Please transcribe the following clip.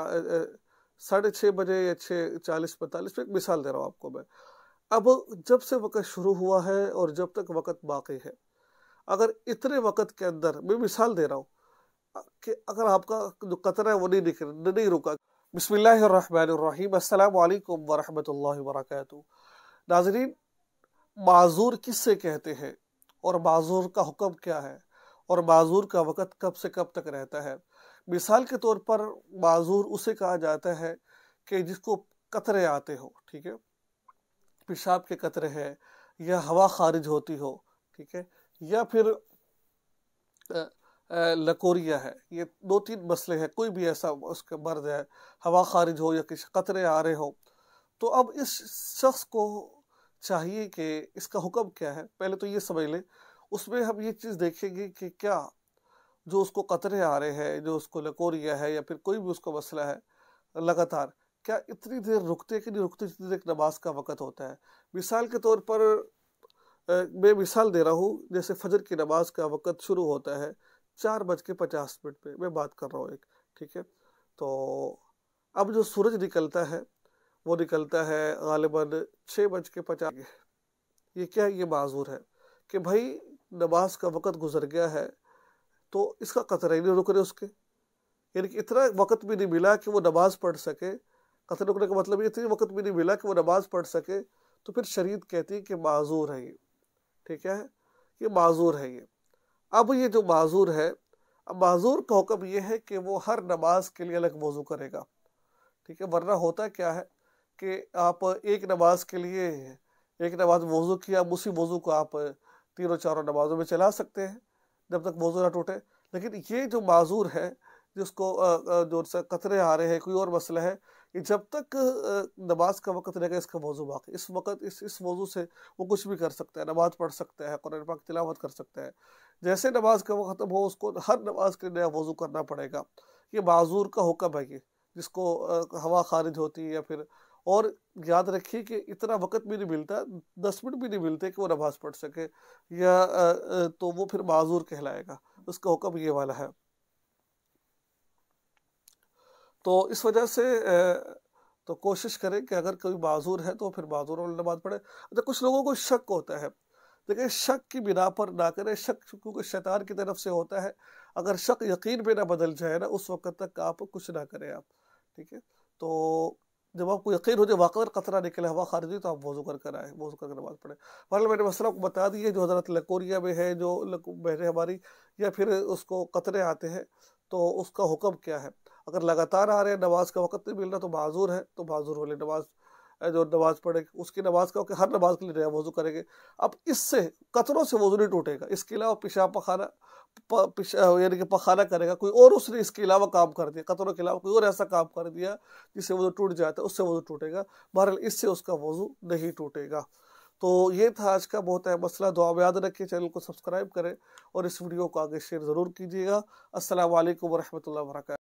साढ़े छः बजे या छः चालीस पैंतालीस में एक मिसाल दे रहा हूँ आपको मैं अब जब से वक़्त शुरू हुआ है और जब तक वक़्त बाकी है अगर इतने वक़्त के अंदर मैं मिसाल दे रहा हूँ कि अगर आपका जो कतरा है वो नहीं निकल नहीं रुका बसमीम अल्लाम वरहमल नाजरीन माजूर किससे कहते हैं और माजूर का हुक्म क्या है और माजूर का वक़्त कब से कब तक रहता है मिसाल के तौर पर माजूर उसे कहा जाता है कि जिसको कतरे आते हो ठीक है पेशाब के कतरे हैं या हवा खारिज होती हो ठीक है या फिर लकोरिया है ये दो तीन मसले हैं कोई भी ऐसा उसके मर्द है हवा खारिज हो या किसी कतरे आ रहे हो तो अब इस शख्स को चाहिए कि इसका हुक्म क्या है पहले तो ये समझ लें उसमें हम ये चीज़ देखेंगे कि क्या जो उसको कतरे आ रहे हैं जो उसको लकोरिया है या फिर कोई भी उसका मसला है लगातार क्या इतनी देर रुकते कि नहीं रुकते जितनी देर नमाज का वक़्त होता है मिसाल के तौर पर मैं मिसाल दे रहा हूँ जैसे फजर की नमाज का वक़्त शुरू होता है चार बज के पचास मिनट पर मैं बात कर रहा हूँ एक ठीक है तो अब जो सूरज निकलता है वो निकलता है गालिबा छः बज के पचास ये क्या ये माजूर है कि भाई नमाज का वक़्त गुजर गया है तो इसका कतरा ही नहीं रुक रहे उसके यानी कि इतना वक्त भी नहीं मिला कि वो नमाज़ पढ़ सके कतरे रुकने का मतलब इतनी वक्त भी नहीं मिला कि वो नमाज़ पढ़ सके तो फिर शरीयत कहती है कि माजूर है ये ठीक है ये माजूर है ये अब ये जो माजूर है अब माजूर का हुक्म ये है कि वो हर नमाज के लिए अलग वजू करेगा ठीक है वरना होता क्या है कि आप एक नमाज के लिए एक नमाज वजू किया उसी वजू को आप तीनों चारों नमाजों में चला सकते हैं जब तक मौजू ना टूटे लेकिन ये जो माजूर है जिसको जो कतरे आ रहे हैं कोई और मसला है कि जब तक नमाज का वक्त रहेगा इसका मौजू बाकी इस वक्त इस इस मौजू से वो कुछ भी कर सकता है नमाज पढ़ सकता है कुरान पाक तिलावत कर सकता है जैसे नमाज का वक्त ख़त्म हो उसको हर नमाज के लिए नया वज़ू करना पड़ेगा ये माजूर का हुक्म है ये जिसको हवा खारिज होती है या फिर और याद रखिए कि इतना वक्त भी नहीं मिलता दस मिनट भी नहीं मिलते कि वो नमाज पढ़ सके या तो वो फिर माजूर कहलाएगा उसका हुक्म ये वाला है तो इस वजह से तो कोशिश करें कि अगर कोई माजूर है तो फिर माजूर वाली नमाज पढ़े अच्छा कुछ लोगों को शक होता है देखिए शक की बिना पर ना करें शक क्योंकि शैतान की तरफ से होता है अगर शक यकीन में ना बदल जाए ना उस वक्त तक आप कुछ ना करें आप ठीक है तो जब आपको यकीन हो जाए वाकई कतरा निकले हवा हुई तो आप वजू कर कर आए वजू कर नमाज पढ़े बहरहाल मैंने मसला आपको बता दिए जो हज़रत लकोरिया में है जो बहरें हमारी या फिर उसको कतरे आते हैं तो उसका हुक्म क्या है अगर लगातार आ रहे हैं नमाज का वक्त नहीं मिल रहा तो माजूर है तो माजूर वाली नमाज़ जो नमाज़ पढ़े उसकी नमाज का हर नमाज के लिए नया वजू करेंगे अब इससे कतरों से वजू नहीं टूटेगा इसके अलावा पेशाब पखाना यानी कि पखाना करेगा कोई और उसने इसके अलावा काम कर दिया कतरों के अलावा कोई और ऐसा काम कर दिया जिससे वजू टूट जाता है उससे वजू टूटेगा बहरहाल इससे उसका वजू नहीं टूटेगा तो ये था आज का बहुत अहम मसला दुआ में याद रखिए चैनल को सब्सक्राइब करें और इस वीडियो को आगे शेयर ज़रूर कीजिएगा असल वरहमल वरक